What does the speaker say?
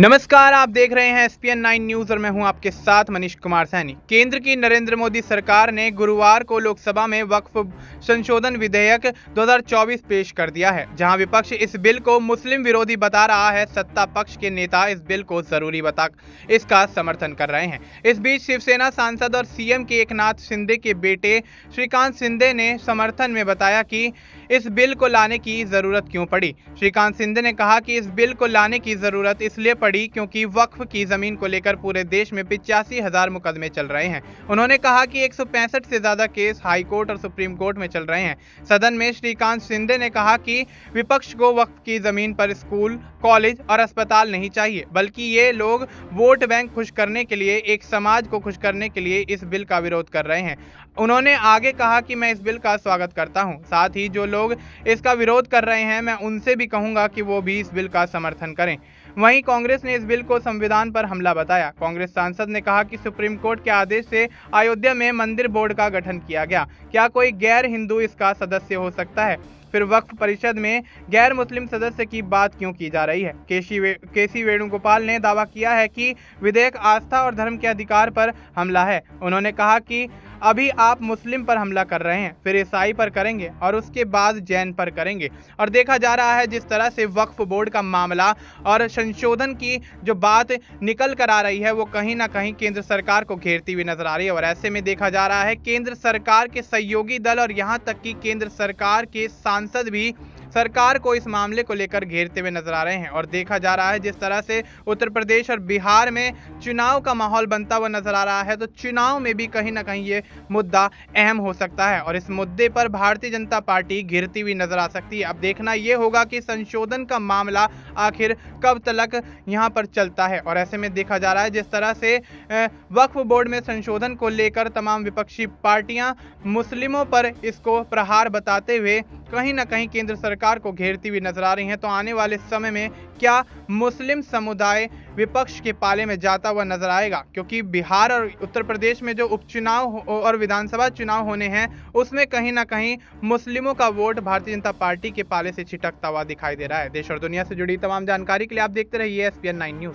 नमस्कार आप देख रहे हैं एसपीएन नाइन न्यूज और मैं हूं आपके साथ मनीष कुमार सैनी केंद्र की नरेंद्र मोदी सरकार ने गुरुवार को लोकसभा में वक्फ संशोधन विधेयक 2024 पेश कर दिया है जहां विपक्ष इस बिल को मुस्लिम विरोधी बता रहा है सत्ता पक्ष के नेता इस बिल को जरूरी बता इसका समर्थन कर रहे हैं इस बीच शिवसेना सांसद और सीएम के एक सिंधे के बेटे श्रीकांत सिंधे ने समर्थन में बताया की इस बिल को लाने की जरूरत क्यों पड़ी श्रीकांत सिंधे ने कहा कि इस बिल को लाने की जरूरत इसलिए पड़ी क्योंकि वक्फ की जमीन को लेकर पूरे देश में पिचासी हजार मुकदमे चल रहे हैं उन्होंने कहा कि एक से ज्यादा केस हाईकोर्ट और सुप्रीम कोर्ट में चल रहे हैं सदन में श्रीकांत सिंधे ने कहा कि विपक्ष को वक्फ की जमीन पर स्कूल कॉलेज और अस्पताल नहीं चाहिए बल्कि ये लोग वोट बैंक खुश करने के लिए एक समाज को खुश करने के लिए इस बिल का विरोध कर रहे हैं उन्होंने आगे कहा कि मैं इस बिल का स्वागत करता हूँ साथ ही जो लोग लोग इसका विरोध कर रहे हैं मैं उनसे भी कहूंगा कि वो भी इस बिल का समर्थन करें वहीं कांग्रेस ने इस बिल को संविधान पर हमला बताया कांग्रेस सांसद ने कहा कि सुप्रीम कोर्ट के आदेश से अयोध्या में मंदिर बोर्ड का गठन किया गया क्या कोई गैर हिंदू इसका सदस्य हो सकता है फिर वक्फ परिषद में गैर मुस्लिम सदस्य की बात क्यों की जा रही है केसी वे, केसी वेणुगोपाल ने दावा किया है कि विधेयक आस्था और धर्म के अधिकार पर हमला है उन्होंने कहा कि अभी आप मुस्लिम पर हमला कर रहे हैं फिर ईसाई पर करेंगे और उसके बाद जैन पर करेंगे और देखा जा रहा है जिस तरह से वक्फ बोर्ड का मामला और संशोधन की जो बात निकल कर आ रही है वो कहीं ना कहीं केंद्र सरकार को घेरती हुई नजर आ रही है और ऐसे में देखा जा रहा है केंद्र सरकार के सहयोगी दल और यहाँ तक कि केंद्र सरकार के सांसद भी सरकार को इस मामले को लेकर घेरते हुए नजर आ रहे हैं और देखा जा रहा है जिस तरह से उत्तर प्रदेश और बिहार में चुनाव का माहौल बनता हुआ नजर आ रहा है तो चुनाव में भी कहीं ना कहीं ये मुद्दा अहम हो सकता है और इस मुद्दे पर भारतीय जनता पार्टी घिरती हुई नजर आ सकती है अब देखना यह होगा कि संशोधन का मामला आखिर कब तक यहाँ पर चलता है और ऐसे में देखा जा रहा है जिस तरह से वक्फ बोर्ड में संशोधन को लेकर तमाम विपक्षी पार्टियां मुस्लिमों पर इसको प्रहार बताते हुए कहीं ना कहीं केंद्र सरकार सरकार को घेरती हुई नजर आ रही हैं तो आने वाले समय में क्या मुस्लिम समुदाय विपक्ष के पाले में जाता हुआ नजर आएगा क्योंकि बिहार और उत्तर प्रदेश में जो उपचुनाव और विधानसभा चुनाव होने हैं उसमें कहीं ना कहीं मुस्लिमों का वोट भारतीय जनता पार्टी के पाले से छिटकता हुआ दिखाई दे रहा है देश और दुनिया से जुड़ी तमाम जानकारी के लिए आप देखते रहिए एस पी न्यूज